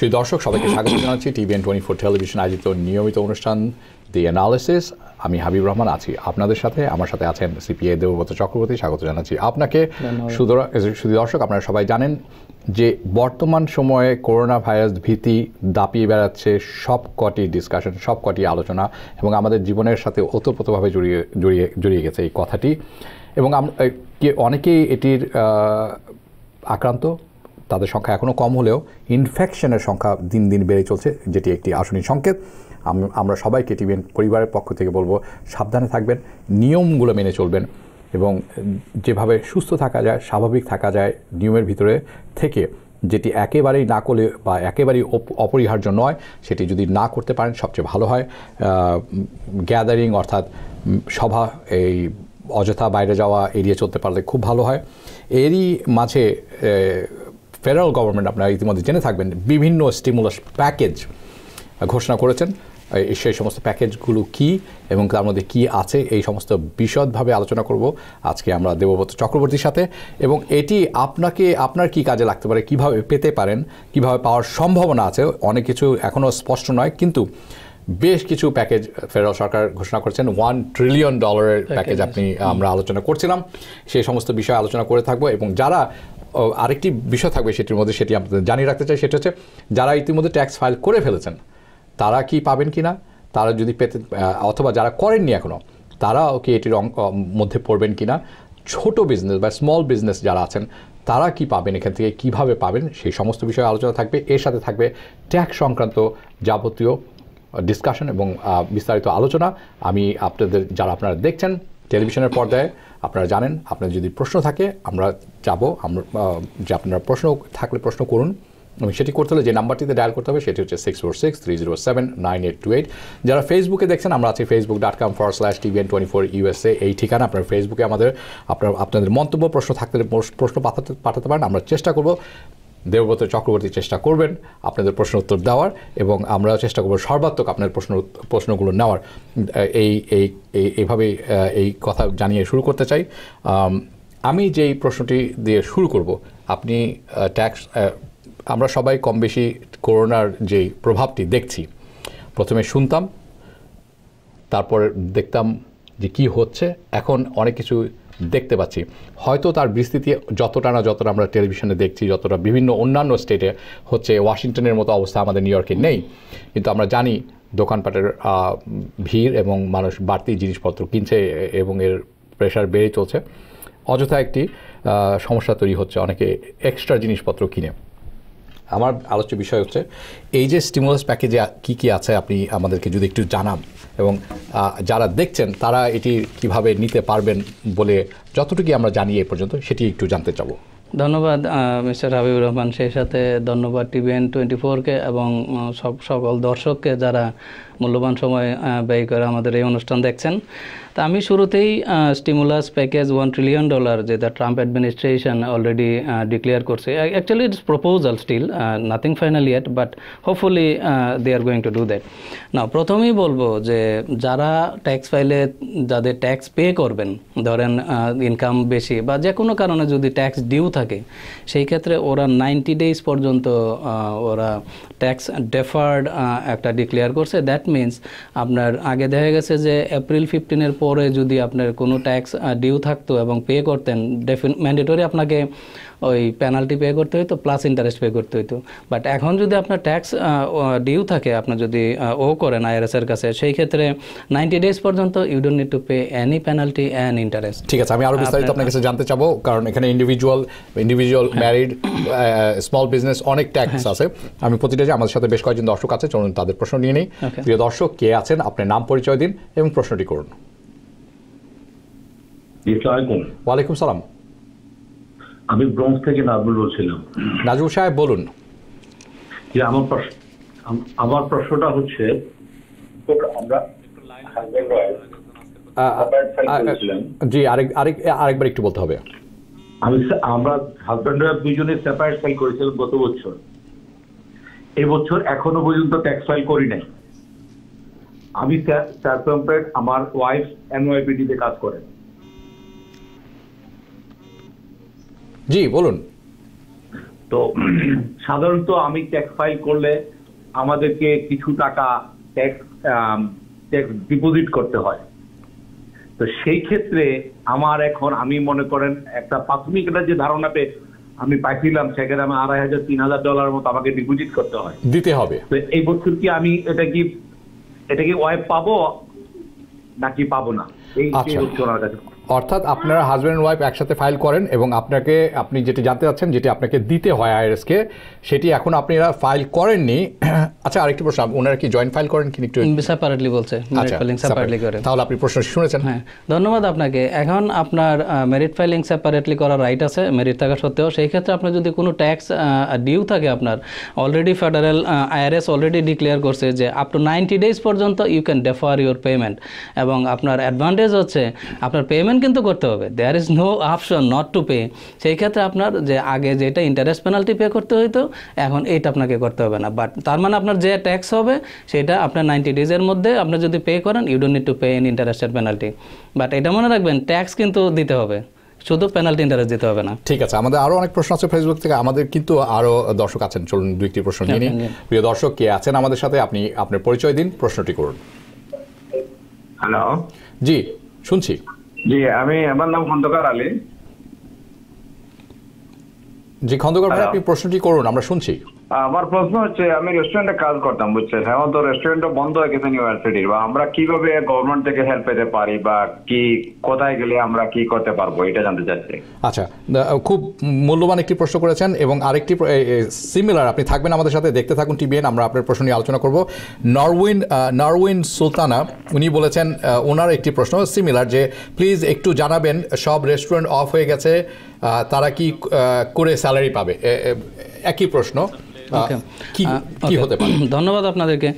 সুই দর্শক সবাইকে স্বাগত জানাচ্ছি টিভিএন টোয়েন্টি ফোর টেলিভিশন আয়োজিত নিয়মিত অনুষ্ঠান দি অ্যানালিসিস আমি হাবিব রহমান আছি আপনাদের সাথে আমার সাথে আছেন সিপিআই দেবব্রত চক্রবর্তী স্বাগত জানাচ্ছি আপনাকে শুধু দর্শক আপনারা সবাই জানেন যে বর্তমান সময়ে করোনা ভাইরাস ভীতি দাপিয়ে বেড়াচ্ছে সব কটি ডিসকাশন সব কটি আলোচনা এবং আমাদের জীবনের সাথে ওতপ্রোতভাবে জড়িয়ে জড়িয়ে জড়িয়ে গেছে এই কথাটি এবং অনেকেই এটির আক্রান্ত তাদের সংখ্যা এখনও কম হলেও ইনফেকশনের সংখ্যা দিন দিন বেড়ে চলছে যেটি একটি আসনীয় সংকেত আমরা সবাইকে টিভিএন পরিবারের পক্ষ থেকে বলবো সাবধানে থাকবেন নিয়মগুলো মেনে চলবেন এবং যেভাবে সুস্থ থাকা যায় স্বাভাবিক থাকা যায় নিয়মের ভিতরে থেকে যেটি একেবারেই না করলে বা একেবারেই অপরিহার্য নয় সেটি যদি না করতে পারেন সবচেয়ে ভালো হয় গ্যাদারিং অর্থাৎ সভা এই অযথা বাইরে যাওয়া এড়িয়ে চলতে পারলে খুব ভালো হয় এরই মাঝে ফেডারেল গভর্নমেন্ট আপনারা ইতিমধ্যে জেনে থাকবেন বিভিন্ন স্টিমুলাস প্যাকেজ ঘোষণা করেছেন সেই সমস্ত প্যাকেজগুলো কি এবং তার মধ্যে কি আছে এই সমস্ত বিশদভাবে আলোচনা করব আজকে আমরা দেবব্রত চক্রবর্তীর সাথে এবং এটি আপনাকে আপনার কি কাজে লাগতে পারে কিভাবে পেতে পারেন কিভাবে পাওয়ার সম্ভাবনা আছে অনেক কিছু এখনও স্পষ্ট নয় কিন্তু বেশ কিছু প্যাকেজ ফেডারেল সরকার ঘোষণা করেছেন ওয়ান ট্রিলিয়ন ডলারের প্যাকেজ আপনি আমরা আলোচনা করছিলাম সেই সমস্ত বিষয়ে আলোচনা করে থাকবো এবং যারা আরেকটি বিষয় থাকবে সেটির মধ্যে সেটি আপনাদের জানিয়ে রাখতে চাই সেটা হচ্ছে যারা ইতিমধ্যে ট্যাক্স ফাইল করে ফেলেছেন তারা কি পাবেন কি না তারা যদি পেতে অথবা যারা করেননি এখনও তারাও কি এটির মধ্যে পড়বেন কি না ছোট বিজনেস বা স্মল বিজনেস যারা আছেন তারা কি পাবেন এখান থেকে কিভাবে পাবেন সেই সমস্ত বিষয়ে আলোচনা থাকবে এর সাথে থাকবে ট্যাক্স সংক্রান্ত যাবতীয় ডিসকাশন এবং বিস্তারিত আলোচনা আমি আপনাদের যারা আপনারা দেখছেন টেলিভিশনের পর্দায় আপনারা জানেন আপনার যদি প্রশ্ন থাকে আমরা যাব আমরা যে আপনারা প্রশ্ন থাকলে প্রশ্ন করুন এবং সেটি করতে হলে যে নাম্বারটিতে ডায়াল করতে হবে সেটি হচ্ছে six four six three zero seven nine eight two eight যারা ফেসবুকে দেখছেন আমরা আছি Facebook dot com for slash TVN twenty four USA এই ঠিকানা আপনার ফেসবুকে আমাদের আপনার আপনাদের মন্তব্য প্রশ্ন থাকতে প্রশ্ন পাঠাতে পাঠাতে পারেন আমরা চেষ্টা করব দেবব্রত চক্রবর্তী চেষ্টা করবেন আপনাদের প্রশ্ন উত্তর দেওয়ার এবং আমরা চেষ্টা করব সর্বাত্মক আপনার প্রশ্ন প্রশ্নগুলো নেওয়ার এই এই এইভাবেই এই কথা জানিয়ে শুরু করতে চাই আমি যেই প্রশ্নটি দিয়ে শুরু করব আপনি ট্যাক্স আমরা সবাই কম বেশি করোনার যে প্রভাবটি দেখছি প্রথমে শুনতাম তারপর দেখতাম যে কি হচ্ছে এখন অনেক কিছু দেখতে পাচ্ছি হয়তো তার বিস্তৃতি যতটা না যতটা আমরা টেলিভিশনে দেখছি যতটা বিভিন্ন অন্যান্য স্টেটে হচ্ছে ওয়াশিংটনের মতো অবস্থা আমাদের নিউ ইয়র্কে নেই কিন্তু আমরা জানি দোকানপাটের ভিড় এবং মানুষ বাড়তি জিনিসপত্র কিনছে এবং এর প্রেশার বেড়ে চলছে অযথা একটি সমস্যা তৈরি হচ্ছে অনেকে এক্সট্রা জিনিসপত্র কিনে আমার আলোচ্য বিষয় হচ্ছে এই যে স্টিমুলাস প্যাকেজে কি কি আছে আপনি আমাদেরকে যদি একটু জানান এবং যারা দেখছেন তারা এটি কিভাবে নিতে পারবেন বলে যতটুকু আমরা জানি এ পর্যন্ত সেটি একটু জানতে চাবো ধন্যবাদ মিস্টার হাবিবুর রহমান সেই সাথে ধন্যবাদ টিভিএন টোয়েন্টি ফোরকে এবং সব সকল দর্শককে যারা মূল্যবান সময় ব্যয় করে আমাদের এই অনুষ্ঠান দেখছেন তা আমি শুরুতেই stimulus package one trillion dollar যেটা ট্রাম্প অ্যাডমিনিস্ট্রেশন অলরেডি ডিক্লেয়ার করছে actually it's proposal still nothing final yet but hopefully they are going to do that না প্রথমেই বলবো যে যারা ট্যাক্স ফাইলে যাদের ট্যাক্স পে করবেন ধরেন ইনকাম বেশি বা যে কোনো কারণে যদি ট্যাক্স ডিউ থাকে সেই ক্ষেত্রে ওরা নাইনটি ডেজ পর্যন্ত ওরা ট্যাক্স ডেফার্ড একটা ডিক্লেয়ার করছে দ্যাট মিনস আপনার আগে দেখা গেছে যে এপ্রিল ফিফটিনের পরে যদি আপনার কোনো ট্যাক্স ডিউ থাকতো এবং পে করতেন ডেফিন ম্যান্ডেটরি আপনাকে ওই পেনাল্টি পে করতে হইতো প্লাস ইন্টারেস্ট পে করতে হইতো বাট এখন যদি আপনার ট্যাক্স ডিউ থাকে আপনার যদি ও করেন আইআরএসের কাছে সেই ক্ষেত্রে নাইনটি ডেজ পর্যন্ত you don't need to pay any penalty and interest ঠিক আছে আমি আরও বিস্তারিত আপনার কাছে জানতে চাবো কারণ এখানে individual individual married small business অনেক ট্যাক্স আছে আমি প্রতিটা আমাদের সাথে বেশ কয়েকজন দর্শক আছে চলুন তাদের প্রশ্ন নিয়ে নিই প্রিয় দর্শক কে আছেন আপনার নাম পরিচয় দিন এবং প্রশ্নটি করুন ওয়ালাইকুম সালাম আমি ব্রোঞ্জ থেকে নাজমুল বলছিলাম নাজমুল সাহেব বলুন আমার প্রশ্ন আমার প্রশ্নটা হচ্ছে জি আরেক আরেক আরেকবার একটু বলতে হবে আমি আমরা হাজব্যান্ড ওয়াইফ দুজনে সেপারেট ফাইল করেছিলাম গত বছর এবছর এখনো পর্যন্ত ট্যাক্স ফাইল করি নাই আমি স্যার এমপ্লয়েড আমার ওয়াইফ এনওয়াইপিডিতে কাজ করেন জি বলুন তো সাধারণত আমি ট্যাক্স ফাইল করলে আমাদেরকে কিছু টাকা ট্যাক্স ট্যাক্স ডিপোজিট করতে হয় তো সেই ক্ষেত্রে আমার এখন আমি মনে করেন একটা প্রাথমিক একটা যে ধারণা পেয়ে আমি পাঠিয়েলাম সেখানে আমি আড়াই হাজার তিন হাজার ডলার মতো আমাকে ডিপোজিট করতে হয় দিতে হবে তো এই বছর কি আমি এটা কি এটা কি ওয়েব পাবো নাকি পাবো না এই আচ্ছা। উত্তর আমার কাছে অর্থাৎ আপনারা হাজব্যান্ড ওয়াইফ একসাথে ফাইল করেন এবং আপনাকে আপনি যেটি জানতে চাচ্ছেন যেটি আপনাকে দিতে হয় আইআরএসকে সেটি এখন এরা ফাইল করেননি আচ্ছা আরেকটি প্রশ্ন ওনারা কি জয়েন্ট ফাইল করেন কিন্তু একটু সেপারেটলি বলছে ফাইলিং আচ্ছা, সেপারেটলি করে তাহলে আপনি প্রশ্ন শুনেছেন হ্যাঁ ধন্যবাদ আপনাকে এখন আপনার মেরিট ফাইলিং সেপারেটলি করার রাইট আছে মেরিট থাকা সত্ত্বেও সেই ক্ষেত্রে আপনার যদি কোনো ট্যাক্স ডিউ থাকে আপনার already federal IRS already declare করছে যে আপ টু নাইনটি ডেজ পর্যন্ত you can defer your payment এবং আপনার অ্যাডভান্টেজ হচ্ছে আপনার পেমেন্ট কিন্তু করতে হবে there is no option not to pay সেই ক্ষেত্রে আপনার যে আগে যেটা ইন্টারেস্ট পেনাল্টি পে করতে হইতো এখন এইটা আপনাকে করতে হবে না বাট তার মানে আপনার যে ট্যাক্স হবে সেটা আপনার নাইনটি ডেজের মধ্যে আপনি যদি পে করেন you don't need to pay in ইন্টারেস্টের পেনাল্টি বাট এটা মনে রাখবেন ট্যাক্স কিন্তু দিতে হবে শুধু পেনাল্টি ইন্টারেস্ট দিতে হবে না ঠিক আছে আমাদের আরো অনেক প্রশ্ন আছে ফেসবুক থেকে আমাদের কিন্তু আরো দর্শক আছেন চলুন দুই একটি প্রশ্ন নিয়ে হ্যাঁ, হ্যাঁ। প্রিয় দর্শক কে আছেন আমাদের সাথে আপনি আপনার পরিচয় দিন প্রশ্নটি করুন হ্যালো জি শুনছি জি আমি আমার নাম খন্দকার আলী জি খন্দকার ভাই আপনি প্রশ্নটি করুন আমরা শুনছি আমার প্রশ্ন হচ্ছে আমি রেস্টুরেন্টে কাজ করতাম বুঝছেন এখন তো রেস্টুরেন্টও বন্ধ হয়ে গেছে ইউনিভার্সিটির বা আমরা কিভাবে গভর্নমেন্ট থেকে হেল্প পেতে পারি বা কি কোথায় গেলে আমরা কি করতে পারবো এটা জানতে চাচ্ছি আচ্ছা খুব মূল্যবান একটি প্রশ্ন করেছেন এবং আরেকটি সিমিলার আপনি থাকবেন আমাদের সাথে দেখতে থাকুন টিভিএন আমরা আপনার প্রশ্ন নিয়ে আলোচনা করব নরউইন নরউইন সুলতানা উনি বলেছেন ওনার একটি প্রশ্ন সিমিলার যে প্লিজ একটু জানাবেন সব রেস্টুরেন্ট অফ হয়ে গেছে তারা কি করে স্যালারি পাবে একই প্রশ্ন ধন্যবাদ আপনাদেরকে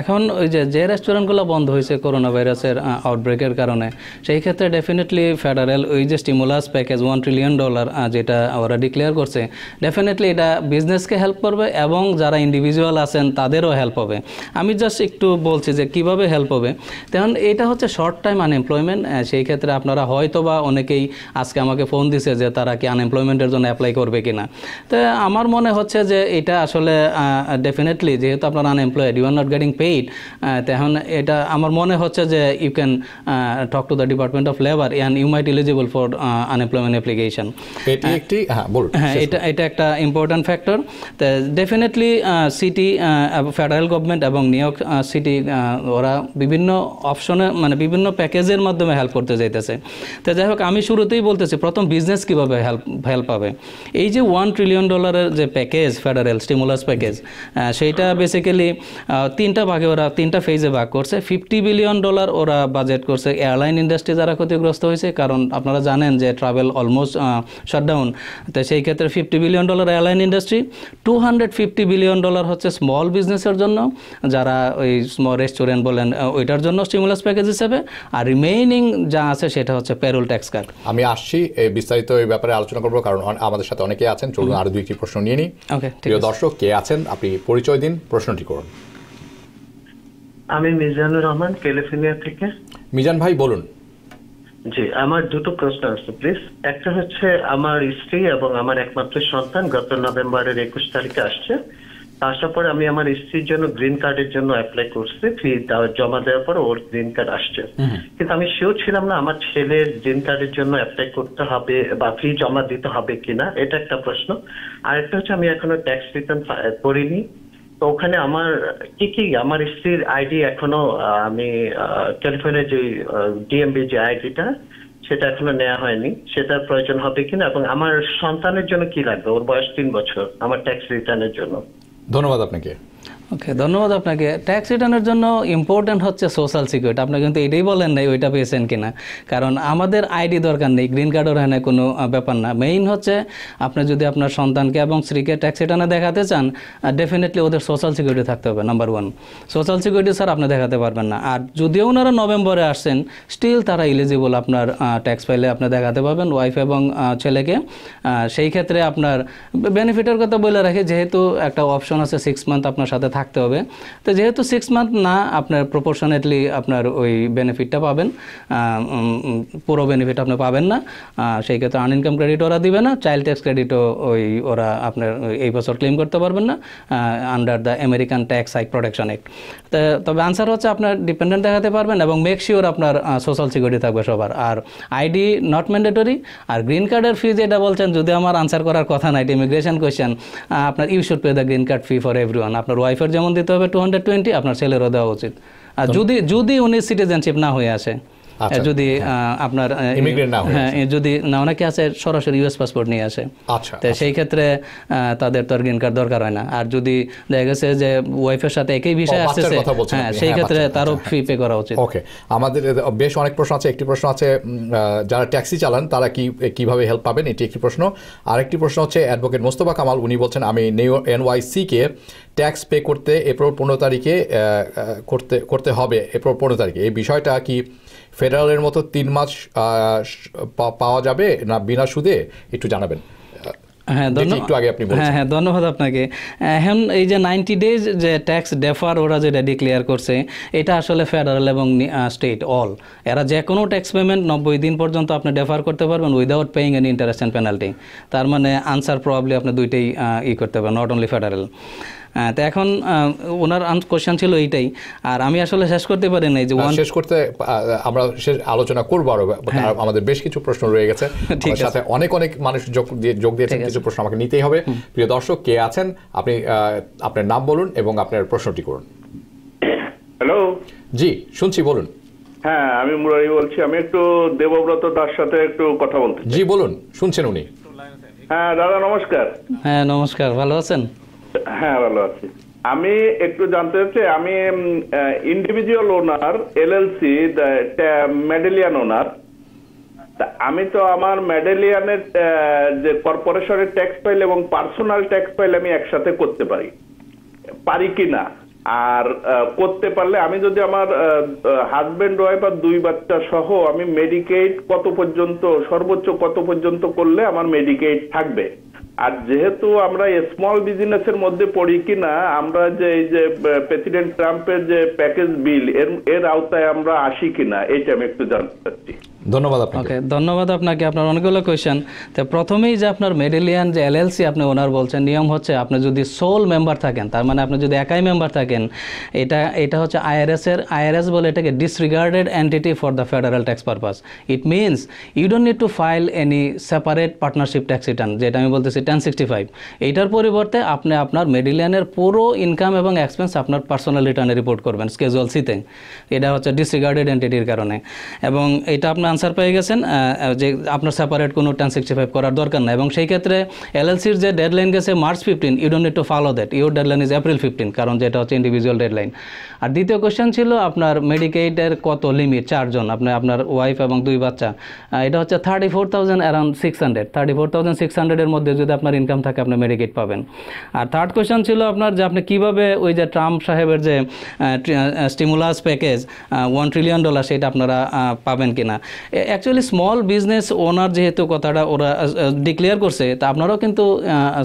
এখন ওই যে যে রেস্টুরেন্টগুলো বন্ধ হয়েছে করোনা ভাইরাসের আউটব্রেকের কারণে সেই ক্ষেত্রে ডেফিনেটলি ফেডারেল ওই যে stimulus package one trillion dollar যেটা ওরা ডিক্লেয়ার করছে ডেফিনেটলি এটা বিজনেসকে হেল্প করবে এবং যারা ইন্ডিভিজুয়াল আছেন তাদেরও হেল্প হবে আমি জাস্ট একটু বলছি যে কিভাবে হেল্প হবে তেমন এটা হচ্ছে শর্ট টাইম আনএমপ্লয়মেন্ট সেই ক্ষেত্রে আপনারা হয়তো বা অনেকেই আজকে আমাকে ফোন দিছে যে তারা কি আনএমপ্লয়মেন্টের জন্য অ্যাপ্লাই করবে কিনা তো আমার মনে হচ্ছে যে এটা এটা আসলে ডেফিনেটলি যেহেতু আপনার unemployed you are not getting paid তখন এটা আমার মনে হচ্ছে যে you can talk to the department of labour and you might eligible for unemployment application এটা এটা একটা ইম্পর্ট্যান্ট ফ্যাক্টর তো ডেফিনেটলি সিটি ফেডারেল গভর্নমেন্ট এবং নিউ ইয়র্ক সিটি ওরা বিভিন্ন অপশনে মানে বিভিন্ন প্যাকেজের মাধ্যমে হেল্প করতে যাইতেছে তো যাই হোক আমি শুরুতেই বলতেছি প্রথম বিজনেস কীভাবে হেল্প হেল্প পাবে এই যে ওয়ান ট্রিলিয়ন ডলারের যে প্যাকেজ ফেডারেল স্টিমুলাস প্যাকেজ সেইটা বেসিক্যালি তিনটা ভাগে ওরা তিনটা ফেজে ভাগ করছে ফিফটি বিলিয়ন ডলার ওরা বাজেট করছে এয়ারলাইন ইন্ডাস্ট্রি যারা ক্ষতিগ্রস্ত হয়েছে কারণ আপনারা জানেন যে ট্রাভেল অলমোস্ট শাটডাউন তো সেই ক্ষেত্রে fifty billion dollar airline industry two hundred fifty billion dollar হচ্ছে স্মল বিজনেসের জন্য যারা ওই স্মল রেস্টুরেন্ট বলেন ওইটার জন্য স্টিমুলাস প্যাকেজ হিসেবে আর রিমেইনিং যা আছে সেটা হচ্ছে পেরোল ট্যাক্স কাট আমি আসছি বিস্তারিত এই ব্যাপারে আলোচনা করবো কারণ আমাদের সাথে অনেকে আছেন চলুন আর দুইটি প্রশ্ন নিয়ে নিই ওকে দর্শক কে আছেন আপনি পরিচয় দিন প্রশ্নটি করুন আমি মিজানুর রহমান ক্যালিফোর্নিয়া থেকে মিজান ভাই বলুন জি আমার দুটো প্রশ্ন আছে প্লিজ একটা হচ্ছে আমার স্ত্রী এবং আমার একমাত্র সন্তান গত নভেম্বরের একুশ তারিখে আসছে আসার পরে আমি আমার স্ত্রীর জন্য গ্রিন কার্ডের জন্য অ্যাপ্লাই করছি ফি জমা দেওয়ার পর ওর গ্রিন কার্ড আসছে কিন্তু আমি শিওর ছিলাম না আমার ছেলের গ্রিন কার্ডের জন্য অ্যাপ্লাই করতে হবে বা ফি জমা দিতে হবে কিনা এটা একটা প্রশ্ন আর একটা হচ্ছে আমি এখনো ট্যাক্স রিটার্ন করিনি তো ওখানে আমার কি কি আমার স্ত্রীর আইডি এখনো আমি ক্যালিফোর্নিয়ার যে ডিএমবি যে আইডিটা সেটা এখনো নেওয়া হয়নি সেটার প্রয়োজন হবে কিনা এবং আমার সন্তানের জন্য কি লাগবে ওর বয়স তিন বছর আমার ট্যাক্স রিটার্নের জন্য ধন্যবাদ আপনাকে ওকে ধন্যবাদ আপনাকে ট্যাক্স রিটার্নের জন্য ইম্পর্ট্যান্ট হচ্ছে সোশ্যাল সিকিউরিটি আপনি কিন্তু এটাই বলেন নাই ওইটা পেয়েছেন কিনা কারণ আমাদের আইডি দরকার নেই গ্রিন কার্ডের হয় না কোনো ব্যাপার না মেইন হচ্ছে আপনি যদি আপনার সন্তানকে এবং স্ত্রীকে ট্যাক্স রিটার্নে দেখাতে চান ডেফিনেটলি ওদের সোশ্যাল সিকিউরিটি থাকতে হবে number one social security sir আপনি দেখাতে পারবেন না আর যদিও ওনারা নভেম্বরে আসছেন স্টিল তারা ইলিজিবল আপনার ট্যাক্স ফাইলে আপনি দেখাতে পাবেন ওয়াইফ এবং ছেলেকে সেই ক্ষেত্রে আপনার বেনিফিটের কথা বলে রাখি যেহেতু একটা অপশন আছে সিক্স মান্থ আপনার সাথে থাকতে হবে তো যেহেতু সিক্স মান্থ না আপনার প্রপোর্শনেটলি আপনার ওই বেনিফিটটা পাবেন পুরো বেনিফিট আপনি পাবেন না সেই ক্ষেত্রে আনইনকাম ক্রেডিট ওরা দিবে না চাইল্ড ট্যাক্স ক্রেডিটও ওই ওরা আপনার এই বছর ক্লেম করতে পারবেন না under the American tax hike protection act তবে আনসার হচ্ছে আপনার ডিপেন্ডেন্ট দেখাতে পারবেন এবং মেক শিওর আপনার সোশ্যাল সিকিউরিটি থাকবে সবার আর আইডি নট ম্যান্ডেটরি আর গ্রিন কার্ডের ফি যেটা বলছেন যদি আমার আনসার করার কথা না এটা ইমিগ্রেশন কোয়েশ্চেন আপনার you should pay the green card fee for everyone আপনার ওয়াইফের যেমন দিতে হবে টু আপনার ছেলেরও দেওয়া উচিত আর যদি যদি উনি সিটিজেনশিপ না হয়ে আসে আচ্ছা। যদি আপনার হ্যাঁ, যদি না অনেকে আছে সরাসরি ইউএস পাসপোর্ট নিয়ে আসে আচ্ছা তো আচ্ছা। সেই ক্ষেত্রে তাদের তো গ্রিন কার্ড দরকার হয় না আর যদি দেখা গেছে যে ওয়াইফের সাথে একই বিষয় আসছে হ্যাঁ সেই হ্যাঁ, ক্ষেত্রে তারও ফি পে করা উচিত ওকে আমাদের বেশ অনেক প্রশ্ন আছে একটি প্রশ্ন আছে যারা ট্যাক্সি চালান তারা কি কিভাবে হেল্প পাবেন এটি একটি প্রশ্ন আরেকটি প্রশ্ন হচ্ছে অ্যাডভোকেট মোস্তফা কামাল উনি বলছেন আমি নিউ কে ট্যাক্স পে করতে এপ্রিল পনেরো তারিখে করতে করতে হবে এপ্রিল পনেরো তারিখে এই বিষয়টা কি ফেডারেলের মতো তিন মাস পাওয়া যাবে না বিনা সুদে একটু জানাবেন হ্যাঁ একটু আগে আপনি হ্যাঁ হ্যাঁ ধন্যবাদ আপনাকে এখন এই যে নাইনটি ডেজ যে ট্যাক্স ডেফার ওরা যেটা ডিক্লেয়ার করছে এটা আসলে ফেডারেল এবং স্টেট অল এরা যে কোনো ট্যাক্স পেমেন্ট নব্বই দিন পর্যন্ত আপনি ডেফার করতে পারবেন without paying an interest and penalty তার মানে আনসার প্রবলি আপনি দুইটাই ই করতে পারেন নট অনলি ফেডারেল তো এখন ওনার কোশ্চেন ছিল এইটাই আর আমি আসলে শেষ করতে পারি নাই যে ওয়ান শেষ করতে আমরা শেষ আলোচনা করব আরো হ্যাঁ। আমাদের বেশ কিছু প্রশ্ন রয়ে গেছে ঠিক সাথে অনেক অনেক মানুষ যোগ দিয়েছেন কিছু প্রশ্ন আমাকে নিতেই হবে প্রিয় দর্শক কে আছেন আপনি আপনার নাম বলুন এবং আপনার প্রশ্নটি করুন হ্যালো জি শুনছি বলুন হ্যাঁ আমি মুরারি বলছি আমি একটু দেবব্রত দাস সাথে একটু কথা বলতে জি বলুন শুনছেন উনি হ্যাঁ দাদা নমস্কার হ্যাঁ নমস্কার ভালো আছেন হ্যাঁ ভালো আছি আমি একটু জানতে চাচ্ছি আমি ইন্ডিভিজুয়াল ওনার এলএলসি মেডেলিয়ান ওনার আমি তো আমার মেডেলিয়ানের যে কর্পোরেশনের ট্যাক্স ফাইল এবং পার্সোনাল ট্যাক্স ফাইল আমি একসাথে করতে পারি পারি কি না আর করতে পারলে আমি যদি আমার হাজবেন্ড ওয়াইফ আর দুই বাচ্চা সহ আমি মেডিকেট কত পর্যন্ত সর্বোচ্চ কত পর্যন্ত করলে আমার মেডিকেট থাকবে আর যেহেতু আমরা স্মল বিজনেসের মধ্যে পড়ি কিনা আমরা যে এই যে প্রেসিডেন্ট ট্রাম্পের যে প্যাকেজ বিল এর এর আওতায় আমরা আসি কিনা এটা আমি একটু জানতে চাচ্ছি ধন্যবাদ আপনাকে ধন্যবাদ আপনাকে আপনার অনেকগুলো কোয়েশ্চেন তো প্রথমেই যে আপনার মেডেলিয়ান যে এলএলসি আপনি ওনার বলছেন নিয়ম হচ্ছে আপনি যদি সোল মেম্বার থাকেন তার মানে আপনি যদি একাই মেম্বার থাকেন এটা এটা হচ্ছে আইআরএস এর আইআরএস বলে এটাকে disregarded entity for the federal tax purpose it means you don't need to file any separate partnership tax return যেটা আমি বলতেছি টেন সিক্সটি ফাইভ এইটার পরিবর্তে আপনি আপনার মেডিলিয়ানের পুরো ইনকাম এবং এক্সপেন্স আপনার পার্সোনাল রিটার্নে রিপোর্ট করবেন স্কেজুয়াল সিতে এটা হচ্ছে ডিসরিগার্ডেড এন্টিটির কারণে এবং এটা আপনার আনসার পেয়ে গেছেন যে আপনার সেপারেট কোনো টেন সিক্সটি ফাইভ করার দরকার নাই এবং সেই ক্ষেত্রে এলএলসির যে ডেডলাইন গেছে March fifteen you don't need to follow that your deadline is April fifteen কারণ যেটা হচ্ছে ইন্ডিভিজুয়াল ডেডলাইন আর দ্বিতীয় কোয়েশ্চেন ছিল আপনার মেডিকেটের কত লিমিট চারজন আপনার আপনার ওয়াইফ এবং দুই বাচ্চা এটা হচ্ছে thirty four thousand around six hundred thirty four thousand six হান্ড্রেডের মধ্যে যদি আপনার ইনকাম থাকে আপনি মেডিকেট পাবেন আর থার্ড কোয়েশ্চেন ছিল আপনার যে আপনি কীভাবে ওই যে ট্রাম্প সাহেবের যে stimulus package one trillion dollar সেটা আপনারা পাবেন কিনা অ্যাকচুয়ালি স্মল বিজনেস ওনার যেহেতু কথাটা ওরা ডিক্লেয়ার করছে তা আপনারাও কিন্তু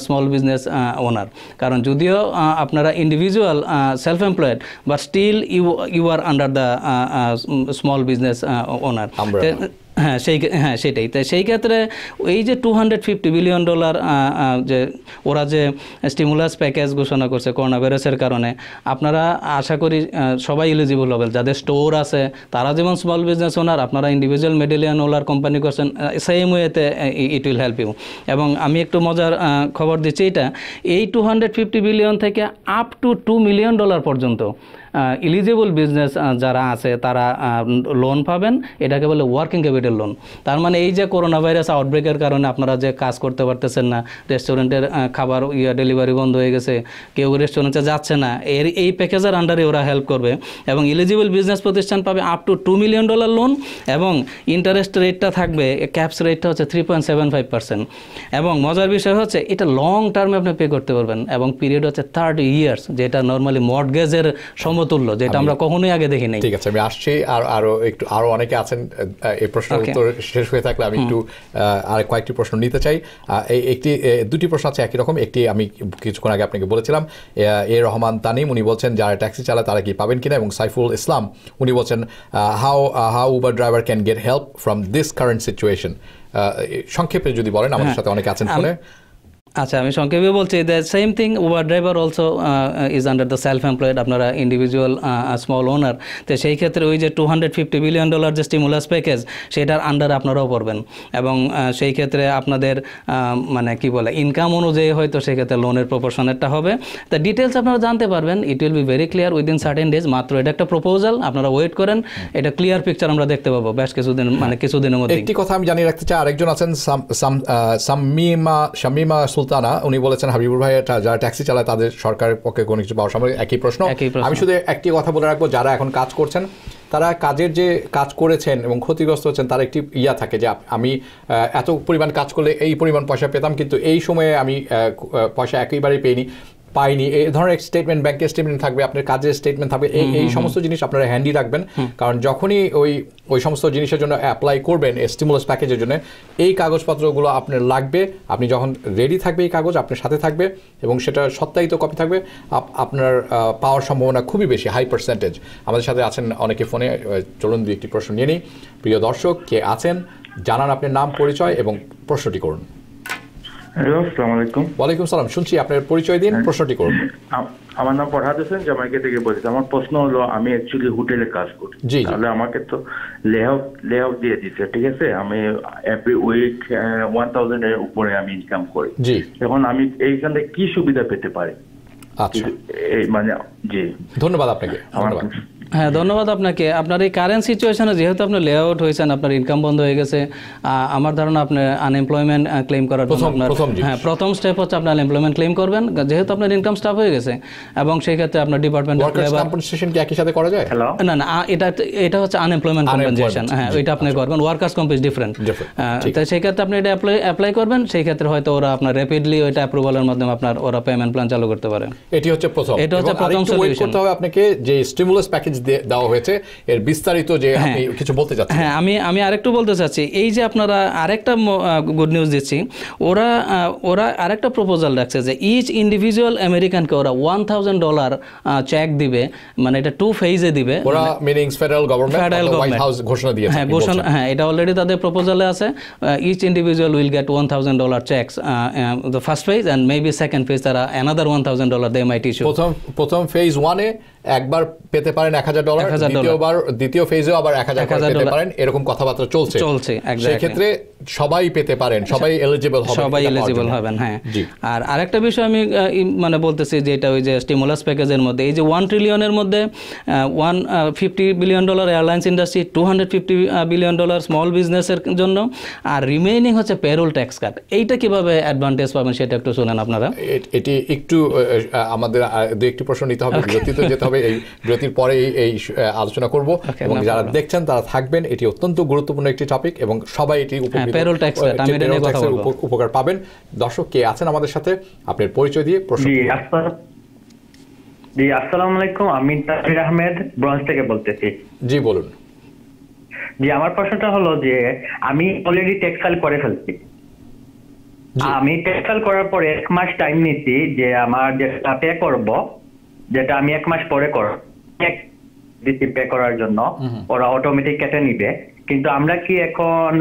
স্মল বিজনেস ওনার কারণ যদিও আপনারা ইন্ডিভিজুয়াল সেলফ এমপ্লয়েড বা still you you are under the uh, uh, small business uh, owner umbrella. হ্যাঁ সেই হ্যাঁ সেটাই তাই সেই ক্ষেত্রে এই যে two hundred fifty billion dollar যে ওরা যে স্টিমুলাস প্যাকেজ ঘোষণা করছে করোনা ভাইরাসের কারণে আপনারা আশা করি সবাই এলিজিবল হবেন যাদের স্টোর আছে তারা যেমন স্মল বিজনেস ওনার আপনারা ইন্ডিভিজুয়াল মিডিলিয়ান ওলার কোম্পানি করছেন সেম ওয়েতে ইট উইল হেল্প ইউ এবং আমি একটু মজার খবর দিচ্ছি এটা এই টু হান্ড্রেড ফিফটি বিলিয়ন থেকে up to two million dollar পর্যন্ত ইলিজিবল বিজনেস যারা আছে তারা লোন পাবেন এটাকে বলে ওয়ার্কিং ক্যাপিটাল রেমিটের লোন তার মানে এই যে করোনা ভাইরাস আউটব্রেকের কারণে আপনারা যে কাজ করতে পারতেছেন না রেস্টুরেন্টের খাবার ইয়া ডেলিভারি বন্ধ হয়ে গেছে কেউ রেস্টুরেন্টে যাচ্ছে না এর এই প্যাকেজের আন্ডারে ওরা হেল্প করবে এবং এলিজিবল বিজনেস প্রতিষ্ঠান পাবে up to two million dollar loan এবং ইন্টারেস্ট রেটটা থাকবে ক্যাপস রেটটা হচ্ছে three point seven five percent এবং মজার বিষয় হচ্ছে এটা লং টার্মে আপনি পে করতে পারবেন এবং পিরিয়ড হচ্ছে থার্ড ইয়ার্স যেটা নর্মালি মর্টগেজের সমতুল্য যেটা আমরা কখনোই আগে দেখিনি ঠিক আছে আমি আসছি আর আরও একটু আরও অনেকে আছেন এই প্রশ্ন উত্তর শেষ হয়ে থাকলে আমি একটু আর কয়েকটি প্রশ্ন নিতে চাই একটি দুটি প্রশ্ন আছে একই রকম একটি আমি কিছুক্ষণ আগে আপনাকে বলেছিলাম এ রহমান তানিম উনি বলছেন যারা ট্যাক্সি চালায় তারা কি পাবেন কিনা এবং সাইফুল ইসলাম উনি বলছেন how how Uber driver can get help from this current situation সংক্ষেপে যদি বলেন আমাদের হ্যাঁ। সাথে অনেকে আছেন ফোনে আচ্ছা আমি সংক্ষেপে বলছি the same thing Uber driver also is under the self employed আপনারা ইন্ডিভিজুয়াল স্মল ওনার তো সেই ক্ষেত্রে ওই যে two hundred fifty billion dollar যে স্টিমুলাস প্যাকেজ সেটার আন্ডারে আপনারাও পড়বেন এবং uh, সেই ক্ষেত্রে আপনাদের um, মানে কি বলে ইনকাম অনুযায়ী হয়তো সেক্ষেত্রে লোনের প্রপোর্শনেরটা হবে তা ডিটেলস আপনারা জানতে পারবেন it will be very clear within certain days মাত্র এটা একটা প্রপোজাল আপনারা ওয়েট করেন এটা ক্লিয়ার পিকচার আমরা দেখতে পাবো বেশ কিছুদিন মানে কিছুদিনের মধ্যে একটি কথা আমি জানিয়ে রাখতে চাই আরেকজন আছেন সামিমা শামিমা না উনি বলেছেন হাবিবুর ভাই যারা ট্যাক্সি চালায় তাদের সরকারের পক্ষে কোনো কিছু পাওয়া সম্ভব একই প্রশ্ন আমি শুধু একটি কথা বলে রাখবো যারা এখন কাজ করছেন তারা কাজের যে কাজ করেছেন এবং ক্ষতিগ্রস্ত হচ্ছেন তার একটি ইয়া থাকে যে আমি এত পরিমাণ কাজ করলে এই পরিমাণ পয়সা পেতাম কিন্তু এই সময়ে আমি পয়সা একেবারেই পেইনি পাইনি এই ধরনের স্টেটমেন্ট ব্যাংকের স্টেটমেন্ট থাকবে আপনার কাজের স্টেটমেন্ট থাকবে এই এই সমস্ত জিনিস আপনারা হ্যান্ডি রাখবেন কারণ যখনই ওই ওই সমস্ত জিনিসের জন্য অ্যাপ্লাই করবেন স্টিমুলাস প্যাকেজের জন্য এই কাগজপত্রগুলো আপনার লাগবে আপনি যখন রেডি থাকবে এই কাগজ আপনার সাথে থাকবে এবং সেটা সত্যায়িত কপি থাকবে আপনার পাওয়ার সম্ভাবনা খুবই বেশি হাই পার্সেন্টেজ আমাদের সাথে আছেন অনেকে ফোনে চলুন দু একটি প্রশ্ন নিয়ে নিই প্রিয় দর্শক কে আছেন জানান আপনার নাম পরিচয় এবং প্রশ্নটি করুন হ্যালো আসসালামু আলাইকুম ওয়ালাইকুম সালাম শুনছি আপনার পরিচয় দিন হ্যাঁ। প্রশ্নটি করুন আমার নাম থেকে বলছি আমার প্রশ্ন হলো আমি অ্যাকচুয়ালি হোটেলে কাজ করি তাহলে আমাকে তো লেআউট লেআউট দিয়ে দিচ্ছে ঠিক আছে আমি এভরি উইক ওয়ান এর উপরে আমি ইনকাম করি এখন আমি এইখানে কি সুবিধা পেতে পারি আচ্ছা মানে জি ধন্যবাদ আপনাকে ধন্যবাদ হ্যাঁ ধন্যবাদ আপনাকে আপনার এই কারেন্ট সিচুয়েশনে যেহেতু আপনি আউট হয়েছেন আপনার ইনকাম বন্ধ হয়ে গেছে আমার ধারণা আপনি আনএমপ্লয়মেন্ট ক্লেম করার জন্য আপনার হ্যাঁ প্রথম স্টেপ হচ্ছে আপনি আনএমপ্লয়মেন্ট ক্লেম করবেন যেহেতু আপনার ইনকাম স্টাফ হয়ে গেছে এবং সেই ক্ষেত্রে আপনার ডিপার্টমেন্ট কম্পেনসেশন কি একই সাথে করা যায় না না এটা এটা হচ্ছে আনএমপ্লয়মেন্ট কম্পেনসেশন হ্যাঁ ওইটা আপনি আচ্ছা। করবেন ওয়ার্কার্স কম্প ইজ ডিফারেন্ট তো সেই ক্ষেত্রে আপনি এটা অ্যাপ্লাই অ্যাপ্লাই করবেন সেই ক্ষেত্রে হয়তো ওরা আপনার র্যাপিডলি ওইটা অ্যাপ্রুভালের মাধ্যমে আপনার ওরা পেমেন্ট প্ল্যান চালু করতে পারে এটি হচ্ছে প্রথম এটা হচ্ছে প্রথম সলিউশন করতে আপনাকে যে স্টিমুলাস প্যাকেজ প্যাকেজ দেওয়া হয়েছে এর বিস্তারিত যে হ্যাঁ। আপনি কিছু বলতে চাচ্ছেন হ্যাঁ আমি আমি আরেকটু বলতে চাচ্ছি এই যে আপনারা আরেকটা গুড নিউজ দিচ্ছি ওরা ওরা আরেকটা প্রপোজাল রাখছে যে ইচ ইন্ডিভিজুয়াল আমেরিকানকে ওরা ওয়ান থাউজেন্ড ডলার চেক দিবে মানে এটা টু ফেজে দিবে ওরা meanings federal government federal government house ঘোষণা দিয়েছে হ্যাঁ ঘোষণা হ্যাঁ এটা অলরেডি তাদের প্রপোজালে আছে each individual will get one thousand dollar check the first phase and maybe second phase তারা অ্যানাদার ওয়ান থাউজেন্ড ডলার দেয় মাইটি প্রথম প্রথম ফেজ ওয়ানে একবার পেতে পারেন এক হাজার ডলার দ্বিতীয়বার দ্বিতীয় ফেজেও আবার এক হাজার ডলার পেতে পারেন এরকম কথাবার্তা চলছে চলছে সেই ক্ষেত্রে সবাই পেতে পারেন সবাই এলিজিবল হবেন সবাই এলিজিবল হবেন হ্যাঁ আর আরেকটা বিষয় আমি মানে বলতেছি যে এটা ওই যে স্টিমুলাস প্যাকেজের মধ্যে এই যে ওয়ান ট্রিলিয়নের মধ্যে one fifty billion dollar airlines industry two hundred fifty billion dollar small বিজনেসের জন্য আর রিমেইনিং হচ্ছে পেরোল ট্যাক্স কাট এইটা কিভাবে অ্যাডভান্টেজ পাবেন সেটা একটু শুনেন আপনারা এটি একটু আমাদের দু একটি প্রশ্ন নিতে হবে বিরতিতে যেতে হবে হিসেবে এই বিরতির পরে এই আলোচনা করব এবং যারা দেখছেন তারা থাকবেন এটি অত্যন্ত গুরুত্বপূর্ণ একটি টপিক এবং সবাই এটি হ্যাঁ, উপকার পাবেন দর্শক কে আছেন আমাদের সাথে আপনার পরিচয় দিয়ে প্রশ্ন জি আসসালাম আলাইকুম আমি তাসির আহমেদ ব্রঞ্জ থেকে বলতেছি জি বলুন জি আমার প্রশ্নটা হলো যে আমি অলরেডি ট্যাক্স ফাইল করে ফেলছি আমি ট্যাক্স ফাইল করার পরে এক মাস টাইম নিছি যে আমার যেটা পে করব যেটা আমি এক মাস পরে কর পে করার জন্য ওরা অটোমেটিক কেটে নিবে কিন্তু আমরা কি এখন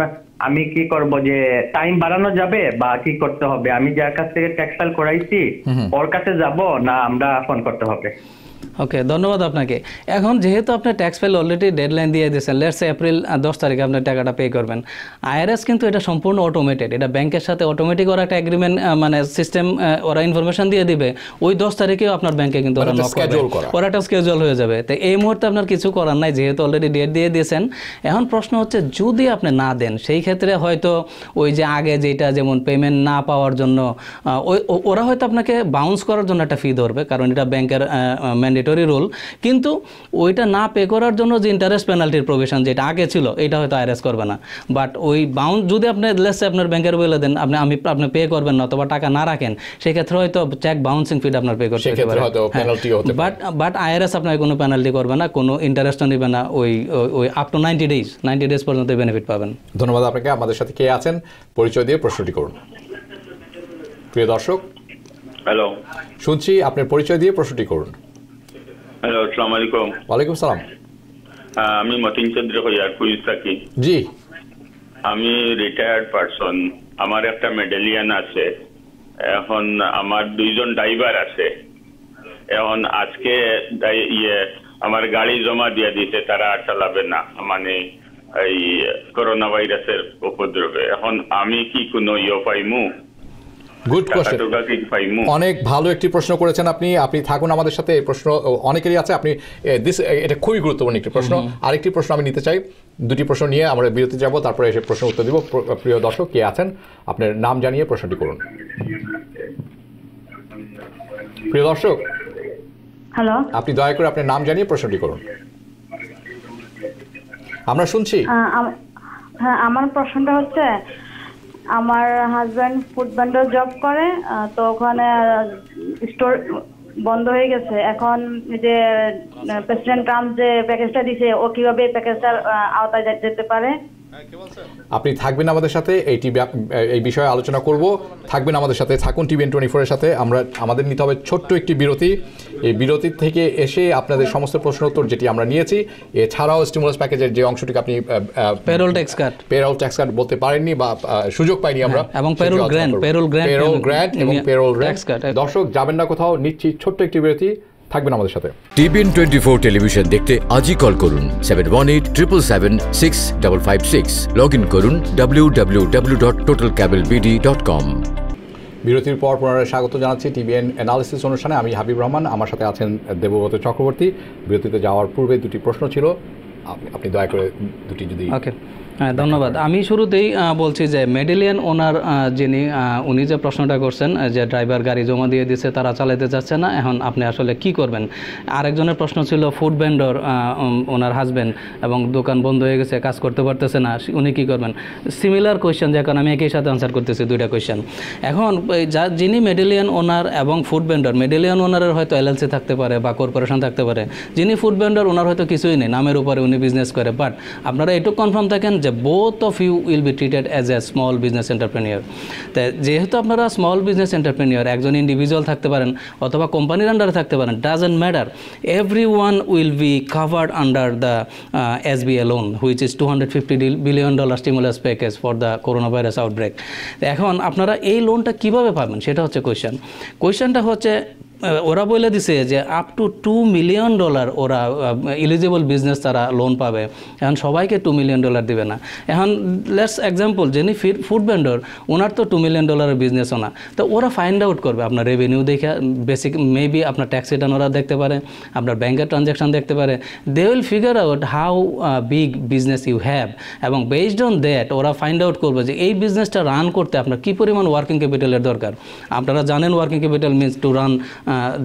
আমি কি করব যে টাইম বাড়ানো যাবে বা কি করতে হবে আমি যার কাছ থেকে ট্যাক্সাল করাইছি ওর কাছে যাব না আমরা ফোন করতে হবে ওকে ধন্যবাদ আপনাকে এখন যেহেতু আপনার ট্যাক্স ফাইল অলরেডি ডেডলাইন দিয়ে দিয়েছেন লেটস এপ্রিল দশ তারিখে আপনার টাকাটা পে করবেন আইআরএস কিন্তু এটা সম্পূর্ণ অটোমেটেড এটা ব্যাংকের সাথে অটোমেটিক ওরা একটা এগ্রিমেন্ট মানে সিস্টেম ওরা ইনফরমেশন দিয়ে দিবে ওই দশ তারিখেও আপনার ব্যাংকে কিন্তু ওরা ওরা একটা স্কেজুয়াল হয়ে যাবে তো এই মুহূর্তে আপনার কিছু করার নাই যেহেতু অলরেডি ডেট দিয়ে দিয়েছেন এখন প্রশ্ন হচ্ছে যদি আপনি না দেন সেই ক্ষেত্রে হয়তো ওই যে আগে যেটা যেমন পেমেন্ট না পাওয়ার জন্য ওই ওরা হয়তো আপনাকে বাউন্স করার জন্য একটা ফি ধরবে কারণ এটা ব্যাংকের ম্যান্ডেট ম্যান্ডেটরি রুল কিন্তু ওইটা না পে করার জন্য যে ইন্টারেস্ট পেনাল্টির প্রভিশন যেটা আগে ছিল এটা হয়তো আইরেস করবে না বাট ওই বাউন্ড যদি আপনি লেস আপনার ব্যাংকের বলে দেন আপনি আমি আপনি পে করবেন না অথবা টাকা না রাখেন সেক্ষেত্রে হয়তো চেক বাউন্সিং ফিড আপনার পে করতে পারে বাট বাট আইআরএস আপনাকে কোনো পেনাল্টি করবে না কোনো ইন্টারেস্টও নেবে না ওই ওই up to ninety days ninety days পর্যন্ত বেনিফিট পাবেন ধন্যবাদ আপনাকে আমাদের সাথে কে আছেন পরিচয় দিয়ে প্রশ্নটি করুন প্রিয় দর্শক হ্যালো শুনছি আপনার পরিচয় দিয়ে প্রশ্নটি করুন হ্যালো আসসালামু আলাইকুম ওয়ালাইকুম সালাম আমি মতিন চন্দ্র হইয়ারপুর থাকি জি আমি রিটায়ার্ড পারসন আমার একটা মেডেলিয়ান আছে এখন আমার দুইজন ড্রাইভার আছে এখন আজকে ইয়ে আমার গাড়ি জমা দিয়ে দিতে তারা আর চালাবে না মানে এই করোনা ভাইরাসের উপদ্রবে এখন আমি কি কোনো ইয়ে পাইমু গুড কোশ্চেন অনেক ভালো একটি প্রশ্ন করেছেন আপনি আপনি থাকুন আমাদের সাথে এই প্রশ্ন অনেকেরই আছে আপনি দিস এটা খুবই গুরুত্বপূর্ণ একটি প্রশ্ন আরেকটি প্রশ্ন আমি নিতে চাই দুটি প্রশ্ন নিয়ে আমরা বিরতি যাব তারপরে এসে প্রশ্ন উত্তর দিব প্রিয় দর্শক কে আছেন আপনার নাম জানিয়ে প্রশ্নটি করুন প্রিয় দর্শক হ্যালো আপনি দয়া করে আপনার নাম জানিয়ে প্রশ্নটি করুন আমরা শুনছি হ্যাঁ আমার প্রশ্নটা হচ্ছে আমার হাজব্যান্ড ফুড ভেন্ডর জব করে তো ওখানে স্টোর বন্ধ হয়ে গেছে এখন যে প্রেসিডেন্ট ট্রাম্প যে প্যাকেজটা দিছে ও কিভাবে প্যাকেজটার আওতায় যেতে পারে হ্যাঁ, আপনি থাকবেন আমাদের সাথে এই টিভি এই বিষয়ে আলোচনা করব থাকবেন আমাদের সাথে থাকুন টিভি টোয়েন্টি ফোরের সাথে আমরা আমাদের নিতে হবে ছোট্ট একটি বিরতি এই বিরতি থেকে এসে আপনাদের সমস্ত প্রশ্ন উত্তর যেটি আমরা নিয়েছি এছাড়াও স্টিমুলাস প্যাকেজের যে অংশটিকে আপনি payroll tax card payroll tax card বলতে পারেননি বা সুযোগ পাইনি আমরা হ্যাঁ, এবং payroll grant payroll grant payroll grant এবং পেরোল ট্যাক্স কার্ড দর্শক যাবেন না কোথাও নিচ্ছি ছোট্ট একটি বিরতি থাকবেন আমাদের সাথে টিভিএন টোয়েন্টি ফোর টেলিভিশন দেখতে আজই কল করুন seven one eight triple seven six double five six log in করুন W W W dot total cable BD dot com বিরতির পর পুনরায় স্বাগত জানাচ্ছি টিভিএন অ্যানালিসিস অনুষ্ঠানে আমি হাবিব রহমান আমার সাথে আছেন দেবব্রত চক্রবর্তী বিরতিতে যাওয়ার পূর্বে দুটি প্রশ্ন ছিল আপনি দয়া করে দুটি যদি ওকে হ্যাঁ ধন্যবাদ আমি শুরুতেই বলছি যে মেডেলিয়ান ওনার যিনি উনি যে প্রশ্নটা করছেন যে ড্রাইভার গাড়ি জমা দিয়ে দিচ্ছে তারা চালাতে চাচ্ছে না এখন আপনি আসলে কি করবেন আরেকজনের প্রশ্ন ছিল ফুড ভেন্ডর ওনার হাজব্যান্ড এবং দোকান বন্ধ হয়ে গেছে কাজ করতে পারতেছে না উনি কি করবেন সিমিলার কোয়েশ্চেন যে এখন আমি একই সাথে আনসার করতেছি দুইটা কোয়েশ্চেন এখন যা যিনি মেডেলিয়ান ওনার এবং ফুড ভেন্ডর মেডেলিয়ান ওনারের হয়তো এলএলসি থাকতে পারে বা কর্পোরেশন থাকতে পারে যিনি ফুড ভেন্ডর ওনার হয়তো কিছুই নেই নামের উপরে উনি বিজনেস করে বাট আপনারা এটুকু কনফার্ম থাকেন যে both of you will be treated as a small business entrepreneur তাই যেহেতু আপনারা স্মল বিজনেস এন্টারপ্রেনিয়র একজন ইন্ডিভিজুয়াল থাকতে পারেন অথবা কোম্পানির আন্ডারে থাকতে পারেন doesn't matter every one will be covered under the S B A loan which is two hundred fifty billion dollar stimulus package for the corona virus outbreak এখন আপনারা এই লোনটা কীভাবে পাবেন সেটা হচ্ছে কোয়েশ্চেন কোয়েশ্চেনটা হচ্ছে ওরা বলে দিছে যে up to two million dollar ওরা এলিজিবল বিজনেস তারা লোন পাবে এখন সবাইকে টু মিলিয়ন ডলার দিবে না এখন লেটস এক্সাম্পল যিনি ফুড ভেন্ডর ওনার তো টু মিলিয়ন ডলারের বিজনেসও না তো ওরা ফাইন্ড আউট করবে আপনার রেভিনিউ দেখে বেসিক মেবি আপনার ট্যাক্স রিটার্ন ওরা দেখতে পারে আপনার ব্যাংকের ট্রানজ্যাকশান দেখতে পারে they will figure out how big business you have এবং বেসড অন দ্যাট ওরা ফাইন্ড আউট করবে যে এই বিজনেসটা রান করতে আপনার কী পরিমাণ ওয়ার্কিং ক্যাপিটালের দরকার আপনারা জানেন working capital means to run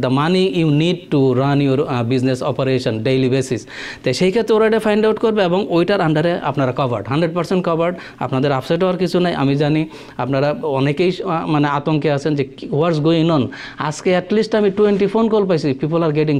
the money you need to run your business operation daily basis তো সেই ক্ষেত্রে ওরা এটা ফাইন্ড আউট করবে এবং ওইটার আন্ডারে আপনারা কভার্ড হান্ড্রেড পার্সেন্ট কভার্ড আপনাদের আপসেট হওয়ার কিছু নাই আমি জানি আপনারা অনেকেই মানে আতঙ্কে আছেন যে হোয়াটস গোয়িং অন আজকে অ্যাটলিস্ট আমি টোয়েন্টি ফোন কল পাইছি people are getting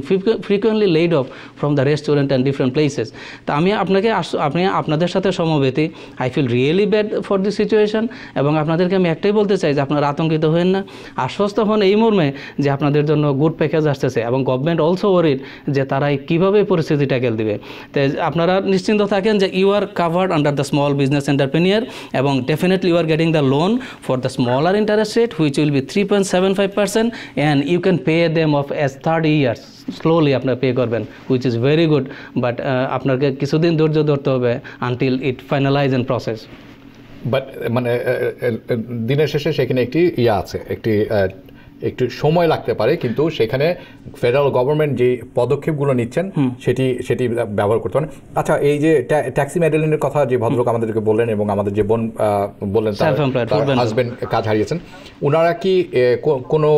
frequently laid off from the restaurant and different places তা আমি আপনাকে আপনি আপনাদের সাথে সমবেতি I feel really bad for this situation এবং আপনাদেরকে আমি একটাই বলতে চাই যে আপনারা আতঙ্কিত হবেন না আশ্বস্ত হন এই মর্মে যে আপনাদের জন্য গুড প্যাকেজ আসতেছে এবং গভর্নমেন্ট অলসো ওরিড যে তারাই কীভাবে পরিস্থিতি ট্যাকেল দিবে তো আপনারা নিশ্চিন্ত থাকেন যে you are covered under the small business entrepreneur এবং definitely you are getting the loan for the smaller interest rate which will be three point seven five percent and you can pay them off as third years slowly আপনার pay করবেন which is very good but আপনাকে কিছুদিন ধৈর্য ধরতে হবে until it finalize end process but মানে দিনের শেষে সেখানে একটি ইয়ে আছে একটি একটু সময় লাগতে পারে কিন্তু সেখানে ফেডারেল গভর্নমেন্ট যে পদক্ষেপগুলো নিচ্ছেন সেটি সেটি ব্যবহার করতে পারেন আচ্ছা এই যে ট্যাক্সি মেডেলিনের কথা যে ভদ্রলোক আমাদেরকে বললেন এবং আমাদের যে বোন বললেন তার হাজব্যান্ড কাজ হারিয়েছেন ওনারা কি কোনো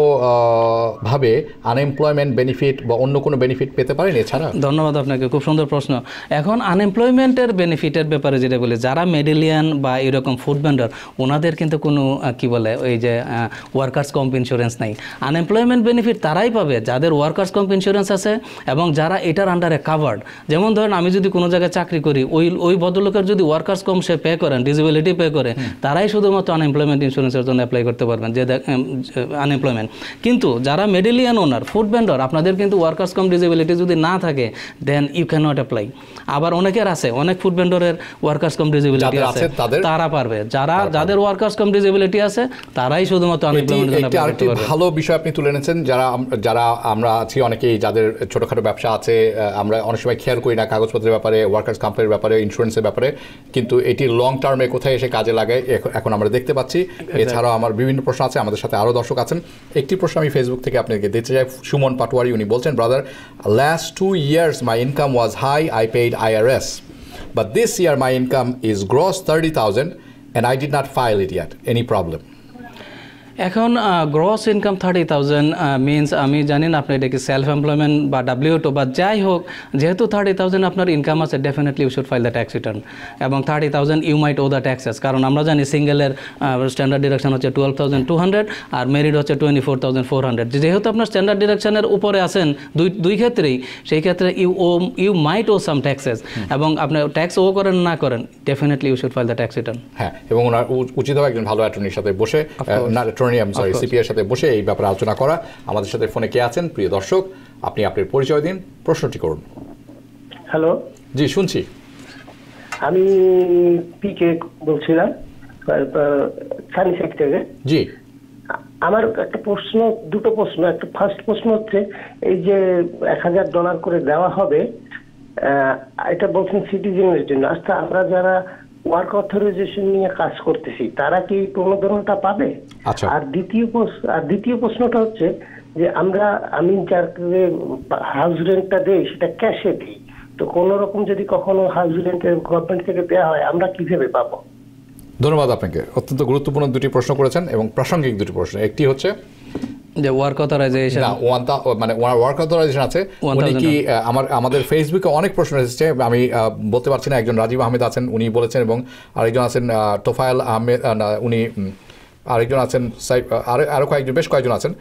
ভাবে আনএমপ্লয়মেন্ট বেনিফিট বা অন্য কোনো বেনিফিট পেতে পারেন এছাড়া ধন্যবাদ আপনাকে খুব সুন্দর প্রশ্ন এখন আনএমপ্লয়মেন্টের বেনিফিটের ব্যাপারে যেটা বলি যারা মেডেলিয়ান বা এরকম ফুড ভেন্ডার ওনাদের কিন্তু কোনো কি বলে ওই যে ওয়ার্কার্স কম্প ইন্স্যুরেন্স নাই নাই আনএমপ্লয়মেন্ট বেনিফিট তারাই পাবে যাদের ওয়ার্কার্স কম্প ইন্স্যুরেন্স আছে এবং যারা এটার আন্ডারে কাভার্ড যেমন ধরেন আমি যদি কোনো জায়গায় চাকরি করি ওই ওই ভদ্রলোকের যদি ওয়ার্কার্স কম সে পে করেন ডিসেবিলিটি পে করে তারাই শুধুমাত্র আনএমপ্লয়মেন্ট ইন্স্যুরেন্সের জন্য অ্যাপ্লাই করতে পারবেন যে আনএমপ্লয়মেন্ট কিন্তু যারা মেডেলিয়ান ওনার ফুড ভেন্ডর আপনাদের কিন্তু ওয়ার্কার্স কম ডিসেবিলিটি যদি না থাকে then you can not apply আবার অনেকের আছে অনেক ফুড ভেন্ডরের ওয়ার্কার্স কম ডিসেবিলিটি আছে তারা পারবে যারা যাদের ওয়ার্কার্স কম ডিসেবিলিটি আছে তারাই শুধুমাত্র আনএমপ্লয়মেন্ট জন্য অ্যাপ্লাই করতে পারবে ভালো বিষয় আপনি তুলে এনেছেন যারা যারা আমরা আছি অনেকেই যাদের ছোটোখাটো ব্যবসা আছে আমরা অনেক সময় খেয়াল করি না কাগজপত্রের ব্যাপারে ওয়ার্কার্স কাম্পানির ব্যাপারে ইন্স্যুরেন্সের ব্যাপারে কিন্তু এটি লং টার্মে কোথায় এসে কাজে লাগে এখন আমরা দেখতে পাচ্ছি এছাড়াও আমার বিভিন্ন প্রশ্ন আছে আমাদের সাথে আরও দর্শক আছেন একটি প্রশ্ন আমি ফেসবুক থেকে আপনাকে দিতে চাই সুমন পাটোয়ারি উনি বলছেন brother last two years my income was high I paid IRS but this year my income is gross thirty thousand and I did not file it yet any problem এখন gross income thirty thousand means আমি জানি না আপনি এটাকে self employment বা W two বা যাই হোক যেহেতু থার্টি থাউজেন্ড আপনার ইনকাম আছে definitely you should file the tax return এবং thirty thousand you might O the taxes কারণ আমরা জানি সিঙ্গেলের স্ট্যান্ডার্ড ডিরেকশন হচ্ছে টুয়েলভ থাউজেন্ড টু হান্ড্রেড আর মেরিড হচ্ছে twenty four thousand four hundred যেহেতু আপনার স্ট্যান্ডার্ড ডিরেকশনের উপরে আছেন দুই দুই ক্ষেত্রেই সেই ক্ষেত্রে you owe you might owe some taxes এবং আপনি ট্যাক্স ও করেন না করেন definitely you should file the tax return হ্যাঁ এবং উচিত হবে একজন ভালো অ্যাটর্নির সাথে বসে না অ্যাটর্নি আমি সরি সিপিআর সাথে বসে এই ব্যাপারে আলোচনা করা আমাদের সাথে ফোনে কে আছেন প্রিয় দর্শক আপনি আপনার পরিচয় দিন প্রশ্নটি করুন হ্যালো জি শুনছি আমি পিকে বলছিলাম সানি সেক্টরে জি আমার একটা প্রশ্ন দুটো প্রশ্ন একটা ফার্স্ট প্রশ্ন হচ্ছে এই যে এক হাজার ডলার করে দেওয়া হবে এটা বলছেন সিটিজেনের জন্য আচ্ছা আমরা যারা ওয়ার্ক অথরাইজেশন নিয়ে কাজ করতেছি তারা কি প্রণোদনাটা পাবে আচ্ছা। আর দ্বিতীয় আর দ্বিতীয় প্রশ্নটা হচ্ছে যে আমরা আমি যার হাউস রেন্টটা দেই সেটা ক্যাশে দিই তো কোন রকম যদি কখনো হাউস রেন্ট গভর্নমেন্ট থেকে দেওয়া হয় আমরা কিভাবে পাবো ধন্যবাদ আপনাকে অত্যন্ত গুরুত্বপূর্ণ দুটি প্রশ্ন করেছেন এবং প্রাসঙ্গিক দুটি প্রশ্ন একটি হচ্ছে যে ওয়ার্ক অথরাইজেশন না ওয়ান মানে ওনার ওয়ার্ক অথরাইজেশন আছে উনি কি আমার আমাদের ফেসবুকে অনেক প্রশ্ন এসেছে আমি বলতে পারছি না একজন রাজীব আহমেদ আছেন উনি বলেছেন এবং আরেকজন আছেন তোফায়েল আহমেদ উনি আরেকজন আছেন আরো কয়েকজন বেশ কয়েকজন আছেন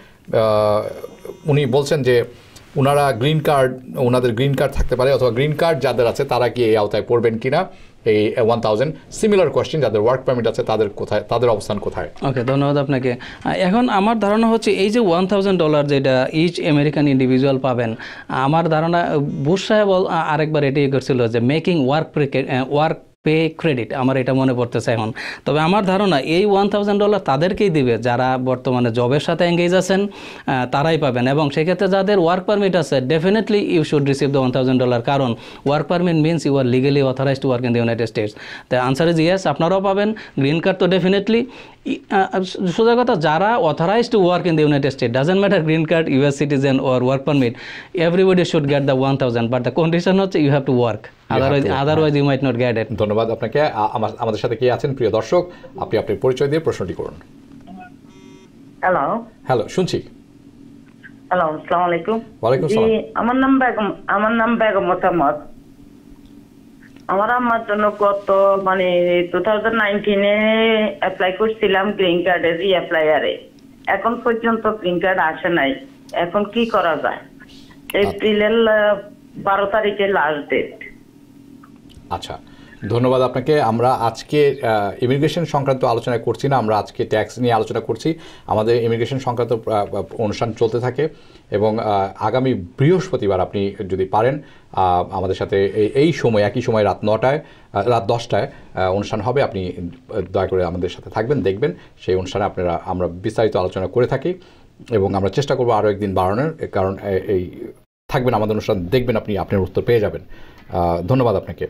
উনি বলছেন যে ওনারা গ্রিন কার্ড ওনাদের গ্রিন কার্ড থাকতে পারে অথবা গ্রিন কার্ড যাদের আছে তারা কি এই আওতায় পড়বেন কিনা না এই ওয়ান থাউজেন্ড সিমিলার কোয়েশ্চেন যাদের ওয়ার্ক পারমিট আছে তাদের কোথায় তাদের অবস্থান কোথায় ওকে ধন্যবাদ আপনাকে এখন আমার ধারণা হচ্ছে এই যে ওয়ান থাউজেন্ড ডলার যেটা ইচ আমেরিকান ইন্ডিভিজুয়াল পাবেন আমার ধারণা বুশ সাহেব আরেকবার এটি করছিল যে making work work pay credit আমার এটা মনে পড়তেছে এখন তবে আমার ধারণা এই ওয়ান থাউজেন্ড ডলার তাদেরকেই দিবে যারা বর্তমানে জবের সাথে এঙ্গেজ আছেন তারাই পাবেন এবং সেক্ষেত্রে যাদের ওয়ার্ক পারমিট আছে definitely you should receive the one thousand dollar কারণ work permit means you are legally authorize to work in the United States তাই আনসার ইজ ইয়েস আপনারাও পাবেন গ্রিন কার্ড তো ডেফিনেটলি সোজা কথা যারা authorize to work in the United State doesn't matter green card US citizen or work permit everybody should get the one thousand but the condition হচ্ছে you have to work otherwise otherwise you might not get it ধন্যবাদ আপনাকে আমাদের সাথে কে আছেন প্রিয় দর্শক আপনি আপনার পরিচয় দিয়ে প্রশ্নটি করুন হ্যালো হ্যালো শুনছি হ্যালো আসসালামু আলাইকুম ওয়া আলাইকুম আসসালাম আমার নাম বেগম আমার নাম বেগম মোহাম্মদ আমার আম্মার জন্য কত মানে টু থাউজেন্ড নাইনটিনে অ্যাপ্লাই করছিলাম গ্রিন কার্ডের অ্যাপ্লায়ারে এখন পর্যন্ত গ্রিন কার্ড আসে নাই এখন কি করা যায় আচ্ছা। এপ্রিলের বারো তারিখে লাস্ট ডেট আচ্ছা ধন্যবাদ আপনাকে আমরা আজকে ইমিগ্রেশন সংক্রান্ত আলোচনা করছি না আমরা আজকে ট্যাক্স নিয়ে আলোচনা করছি আমাদের ইমিগ্রেশন সংক্রান্ত অনুষ্ঠান চলতে থাকে এবং আগামী বৃহস্পতিবার আপনি যদি পারেন আমাদের সাথে এই সময় একই সময় রাত নটায় রাত দশটায় অনুষ্ঠান হবে আপনি দয়া করে আমাদের সাথে থাকবেন দেখবেন সেই অনুষ্ঠানে আপনারা আমরা বিস্তারিত আলোচনা করে থাকি এবং আমরা চেষ্টা করবো আরও একদিন বাড়ানোর কারণ এই থাকবেন আমাদের অনুষ্ঠান দেখবেন আপনি আপনার উত্তর পেয়ে যাবেন ধন্যবাদ আপনাকে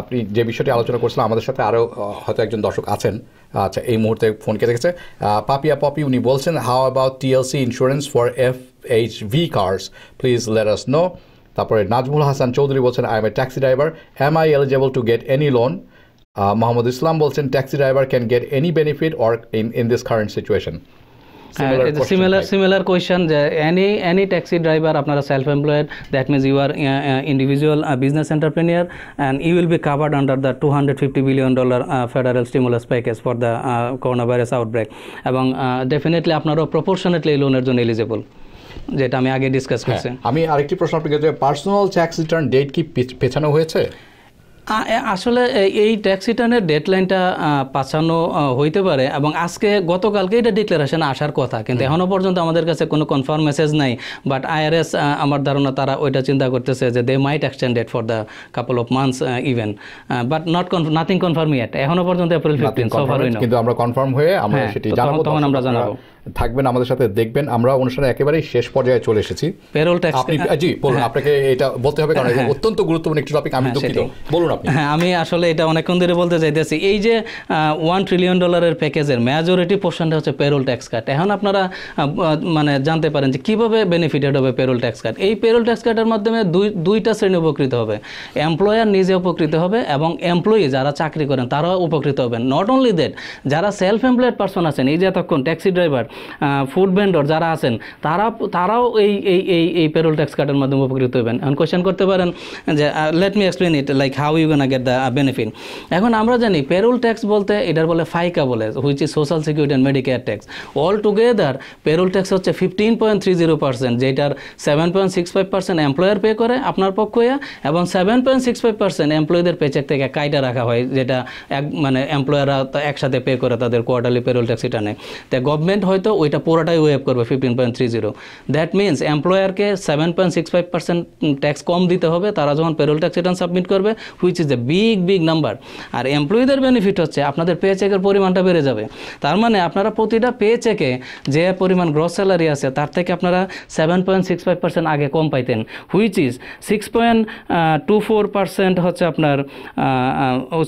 আপনি যে বিষয়টি আলোচনা করছিলেন আমাদের সাথে আরও হয়তো একজন দর্শক আছেন আচ্ছা এই মুহূর্তে ফোন কেটে গেছে পাপিয়া পপি উনি বলছেন how about TLC insurance for F H V cars please let us know তারপরে নাজমুল হাসান চৌধুরী বলছেন I am a taxi driver am I eligible to get any loan Mohammad Islam বলছেন taxi driver can get any benefit or in in this current situation similar similar question যে any any taxi driver আপনারা self employed that means you are individual business entrepreneur and you will be covered under the two hundred fifty billion dollar federal stimulus package for the corona virus outbreak এবং definitely আপনারও proportionately লোনের জন্য eligible যেটা আমি আগে discuss হ্যাঁ, করছি আমি আরেকটি প্রশ্ন আপনাকে পার্সোনাল ট্যাক্স রিটার্ন ডেট কি পেছানো হয়েছে আসলে এই ট্যাক্স রিটার্নের ডেডলাইনটা পাছানো হইতে পারে এবং আজকে গতকালকে এটা ডিক্লারেশন আসার কথা কিন্তু এখনও পর্যন্ত আমাদের কাছে কোনো কনফার্ম মেসেজ নাই বাট আইআরএস আমার ধারণা তারা ওইটা চিন্তা করতেছে যে they might extended for the couple of months even but not nothing confirm yet এখনও পর্যন্ত এপ্রিল ফিফটিন কিন্তু আমরা কনফার্ম হয়ে আমরা হ্যাঁ, সেটি জানাবো তখন আমরা জানাবো থাকবেন আমাদের সাথে দেখবেন আমরা অনুষ্ঠানে একেবারেই শেষ পর্যায়ে চলে এসেছি পেরোল ট্যাক্স আপনি জি বলুন হ্যাঁ। আপনাকে এটা বলতে হবে কারণ অত্যন্ত গুরুত্বপূর্ণ একটি টপিক আমি হ্যাঁ, দুঃখিত বলুন আপনি হ্যাঁ আমি আসলে এটা অনেকক্ষণ ধরে বলতে চাইতেছি এই যে ওয়ান ট্রিলিয়ন ডলারের প্যাকেজের মেজরিটি পোর্শনটা হচ্ছে পেরোল ট্যাক্স কাট এখন আপনারা মানে জানতে পারেন যে কীভাবে বেনিফিটেড হবে পেরোল ট্যাক্স কাট এই পেরোল ট্যাক্স কাটের মাধ্যমে দুই দুইটা শ্রেণী উপকৃত হবে এমপ্লয়ার নিজে উপকৃত হবে এবং এমপ্লয়ি যারা চাকরি করেন তারাও উপকৃত হবেন নট অনলি দ্যাট যারা সেলফ এমপ্লয়েড পার্সন আছেন এই যে এতক্ষণ ট্যাক্সি ড্রাইভার ফুড ভেন্ডর যারা আছেন তারা তারাও এই এই এই এই পেরোল ট্যাক্স কার্ডের মাধ্যমে উপকৃত হবেন এখন কোয়েশ্চেন করতে পারেন যে let me explain it like how you gonna get the benefit এখন আমরা জানি পেরোল ট্যাক্স বলতে এটার বলে ফাইকা বলে which is social security and medicare tax all together payroll tax হচ্ছে fifteen point three zero percent যেটার seven point six five percent employer pay করে আপনার পক্ষ হয়ে এবং seven point six five percent এমপ্লয়ীদের পেচেক থেকে কাইটা রাখা হয় যেটা এক মানে এমপ্লয়াররা একসাথে পে করে তাদের কোয়ার্টারলি পেরোল ট্যাক্স এটা নেয় তো গভর্নমেন্ট হয়তো হয়তো ওইটা পুরোটাই ওয়েভ করবে fifteen point three zero that means এমপ্লয়ারকে seven point six five percent tax কম দিতে হবে তারা যখন পেরোল ট্যাক্স রিটার্ন সাবমিট করবে which is a big big number আর এমপ্লয়ীদের বেনিফিট হচ্ছে আপনাদের পে চেকের পরিমাণটা বেড়ে যাবে তার মানে আপনারা প্রতিটা পে চেকে যে পরিমাণ গ্রস স্যালারি আছে তার থেকে আপনারা seven point six five percent আগে কম পাইতেন which is six point two four percent হচ্ছে আপনার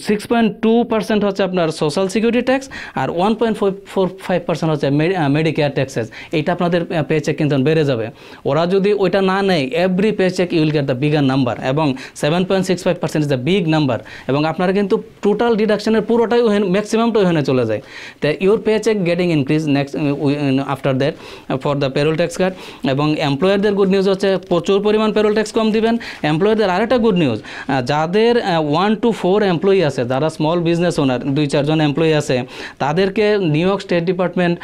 সিক্স পয়েন্ট টু পার্সেন্ট হচ্ছে আপনার সোশ্যাল সিকিউরিটি ট্যাক্স আর one point four five percent হচ্ছে মেডিকেয়ার ট্যাক্সেস এটা আপনাদের পে চেক কিন্তু বেড়ে যাবে ওরা যদি ওইটা না নেয় every pay check you'll get the bigger number এবং seven point six five percent is the big number এবং আপনারা কিন্তু টোটাল ডিডাকশনের পুরোটাই ম্যাক্সিমামটাই ওখানে চলে যায় তো your pay check getting increase next after that for the payroll tax cut এবং এমপ্লয়ারদের গুড নিউজ হচ্ছে প্রচুর পরিমাণ পেরোল ট্যাক্স কম দিবেন এমপ্লয়ারদের আরেকটা গুড নিউজ যাদের ওয়ান টু ফোর এমপ্লয়ি আছে যারা স্মল বিজনেস ওনার দুই চারজন এমপ্লয়ি আছে তাদেরকে New York State department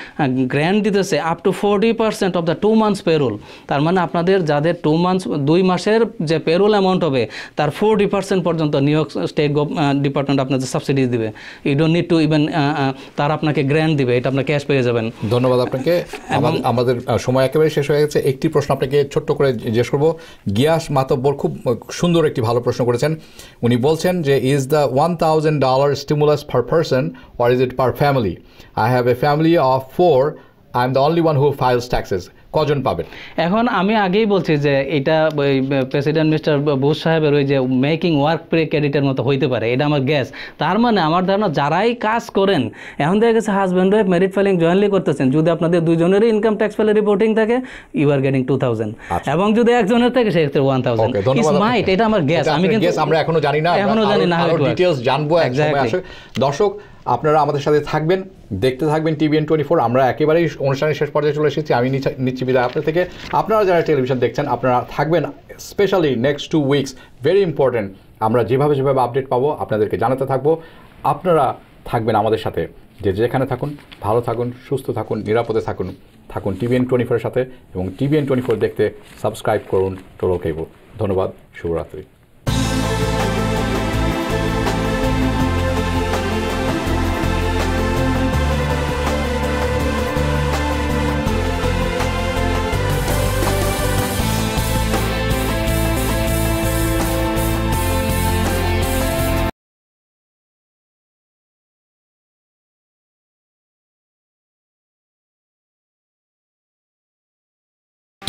grant দিতেছে up to forty percent of the two months payroll তার মানে আপনাদের যাদের টু মান্থস দুই মাসের যে পেরোল অ্যামাউন্ট হবে তার ফোরটি পার্সেন্ট পর্যন্ত নিউ ইয়র্ক স্টেট ডিপার্টমেন্ট আপনাদের সাবসিডিজ দিবে you don't need to even তার আপনাকে গ্র্যান্ড দিবে এটা আপনার ক্যাশ পেয়ে যাবেন ধন্যবাদ আপনাকে এবং আমাদের সময় একেবারে শেষ হয়ে গেছে একটি প্রশ্ন আপনাকে ছোট্ট করে জিজ্ঞেস করবো গিয়াস মাতব্বর খুব সুন্দর একটি ভালো প্রশ্ন করেছেন উনি বলছেন যে is the one thousand dollar stimulus per person or is it per family I have a family of four I am the only one who files taxes কজন পাবেন এখন আমি আগেই বলছি যে এটা ওই প্রেসিডেন্ট মিস্টার বুস সাহেবের ওই যে মেকিং ওয়ার্ক প্রে ক্রেডিটের মতো হইতে পারে এটা আমার গ্যাস তার মানে আমার ধারণা যারাই কাজ করেন এখন দেখা গেছে husband wife married filing jointly করতেছেন যদি আপনাদের দুজনেরই ইনকাম ট্যাক্স ফাইলের রিপোর্টিং থাকে you are getting two thousand এবং যদি একজনের থাকে সেক্ষেত্রে ওয়ান থাউজেন্ড এটা আমার গ্যাস আমি কিন্তু আমরা এখনো জানি না এখনো জানি না জানবো দর্শক আপনারা আমাদের সাথে থাকবেন দেখতে থাকবেন টিভিএন টোয়েন্টি ফোর আমরা একেবারেই অনুষ্ঠানের শেষ পর্যায়ে চলে এসেছি আমি নিচ্ছি বিদায় আপনার থেকে আপনারা যারা টেলিভিশন দেখছেন আপনারা থাকবেন specially next two weeks very important আমরা যেভাবে যেভাবে আপডেট পাবো আপনাদেরকে জানাতে থাকবো আপনারা থাকবেন আমাদের সাথে যে যেখানে থাকুন ভালো থাকুন সুস্থ থাকুন নিরাপদে থাকুন থাকুন টিভিএন টোয়েন্টি ফোরের সাথে এবং টিভিএন টোয়েন্টি ফোর দেখতে সাবস্ক্রাইব করুন টোলো কেবল ধন্যবাদ শুভরাত্রি